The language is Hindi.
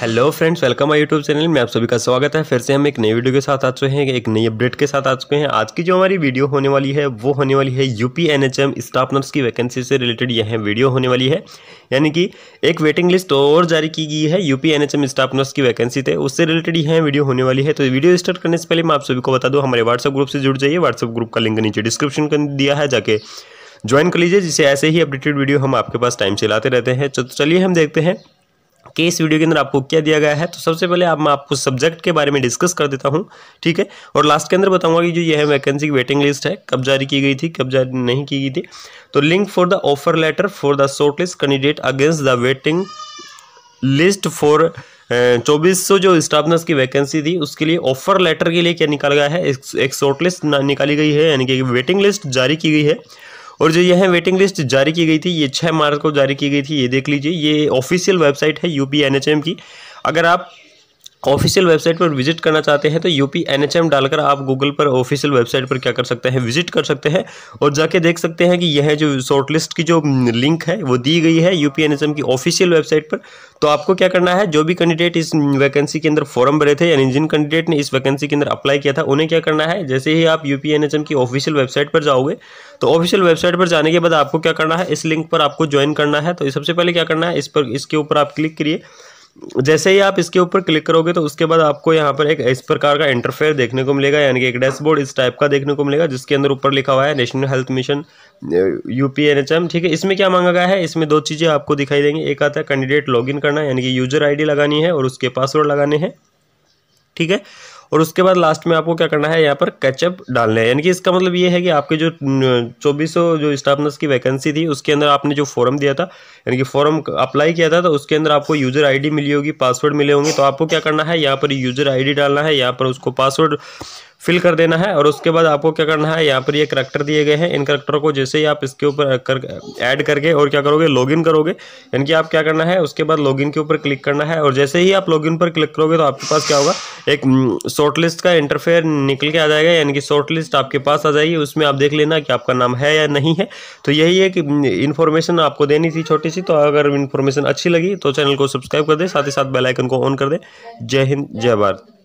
hello friends welcome I YouTube channel में आप सभी का स्वागत है फिर से हम एक नई वीडियो के साथ आ चुके हैं एक नई अपडेट के साथ आ चुके हैं आज की जो हमारी वीडियो होने वाली है वो होने वाली है यूपी एनएचएम स्टाफ नर्स की वैकेंसी से रिलेटेड यह वीडियो होने वाली है यानी कि एक वेटिंग लिस्ट और जारी की गई है यूपी एन स्टाफ नर्स की वैकेंसी थे उससे रिलेटेड यह वीडियो होने वाली है तो वीडियो स्टार्ट करने से पहले मैं आप सभी को बता दूँ हमारे व्हाट्सअप ग्रुप से जुड़ जाइए व्हाट्सअप ग्रुप का लिंक नीचे डिस्क्रिप्शन कर दिया है जाके ज्वाइन कर लीजिए जिससे ऐसे ही अपडेटेड वीडियो हम आपके पास टाइम से लाते रहते हैं तो चलिए हम देखते हैं के इस वीडियो के अंदर आपको क्या दिया गया है तो सबसे पहले आप मैं आपको सब्जेक्ट के बारे में डिस्कस कर देता हूँ ठीक है और लास्ट के अंदर बताऊँगा कि जो यह वैकेंसी की वेटिंग लिस्ट है कब जारी की गई थी कब जारी नहीं की गई थी तो link for the offer letter for the short list candidate against the waiting list for चौबीस सौ जो स्टाफ नर्स की वैकेंसी थी उसके लिए ऑफर लेटर के लिए क्या निकाल गया है एक, एक शॉर्ट लिस्ट निकाली गई है यानी कि वेटिंग लिस्ट जारी की गई है और जो यह वेटिंग लिस्ट जारी की गई थी ये छः मार्च को जारी की गई थी ये देख लीजिए ये ऑफिशियल वेबसाइट है यूपी एनएचएम की अगर आप ऑफिशियल वेबसाइट पर विजिट करना चाहते हैं तो एच एम डालकर आप गूगल पर ऑफिशियल वेबसाइट पर क्या कर सकते हैं विजिट कर सकते हैं और जाके देख सकते हैं कि यह जो शॉर्टलिस्ट की जो लिंक हम्म, है वो दी गई है यूपी एम की ऑफिशियल वेबसाइट पर तो आपको क्या करना है जो भी कैंडिडेट इस वैकेंसी हम्म, के अंदर फॉर्म भरे थे यानी जिन कैंडिडेट ने इस वैकेंसी के अंदर अप्लाई किया था उन्हें क्या करना है जैसे ही आप एच एम की ऑफिशियल वेबसाइट पर जाओगे तो ऑफिशियल वेबसाइट पर जाने के बाद आपको क्या करना है इस लिंक पर आपको ज्वाइन करना है तो सबसे पहले क्या करना है इस पर इसके ऊपर आप क्लिक करिए जैसे ही आप इसके ऊपर क्लिक करोगे तो उसके बाद आपको यहाँ पर एक इस प्रकार का इंटरफेयर देखने को मिलेगा यानी कि एक डैशबोर्ड इस टाइप का देखने को मिलेगा जिसके अंदर ऊपर लिखा हुआ है national health mission U P N H M ठीक है इसमें क्या मांगा गया है इसमें दो चीज़ें आपको दिखाई देंगी एक आता है कैंडिडेट इन करना यानी कि यूजर डी लगानी है और उसके पासवर्ड लगाने हैं ठीक है और उसके बाद लास्ट में आपको क्या करना है यहाँ पर कैचअप डालना है यानी कि इसका मतलब ये है कि आपके जो चौबीसों जो स्टाफ नर्स की वैकेंसी थी उसके अंदर आपने जो फॉर्म दिया था यानी कि फॉर्म अप्लाई किया था तो उसके अंदर आपको यूज़र आई मिली होगी पासवर्ड मिले होंगे तो आपको क्या करना है यहाँ पर यूज़र आई डालना है यहाँ पर उसको पासवर्ड फिल कर देना है और उसके बाद आपको क्या करना है यहाँ पर ये करेक्टर दिए गए हैं इन करेक्टरों को जैसे ही आप इसके ऊपर कर ऐड करके और क्या करोगे लॉगिन करोगे यानी कि आप क्या करना है उसके बाद लॉगिन के ऊपर क्लिक करना है और जैसे ही आप लॉगिन पर क्लिक करोगे तो आपके पास क्या होगा एक शॉर्ट हम्म, लिस्ट का इंटरफेयर निकल के आ जाएगा यानी कि शॉर्ट लिस्ट आपके पास आ जाएगी उसमें आप देख लेना कि आपका नाम है या नहीं है तो यही है कि इन्फॉर्मेशन आपको देनी थी छोटी सी तो अगर इन्फॉर्मेशन अच्छी लगी तो चैनल को सब्सक्राइब कर दे साथ ही साथ बेलाइकन को ऑन कर दे जय हिंद जय भारत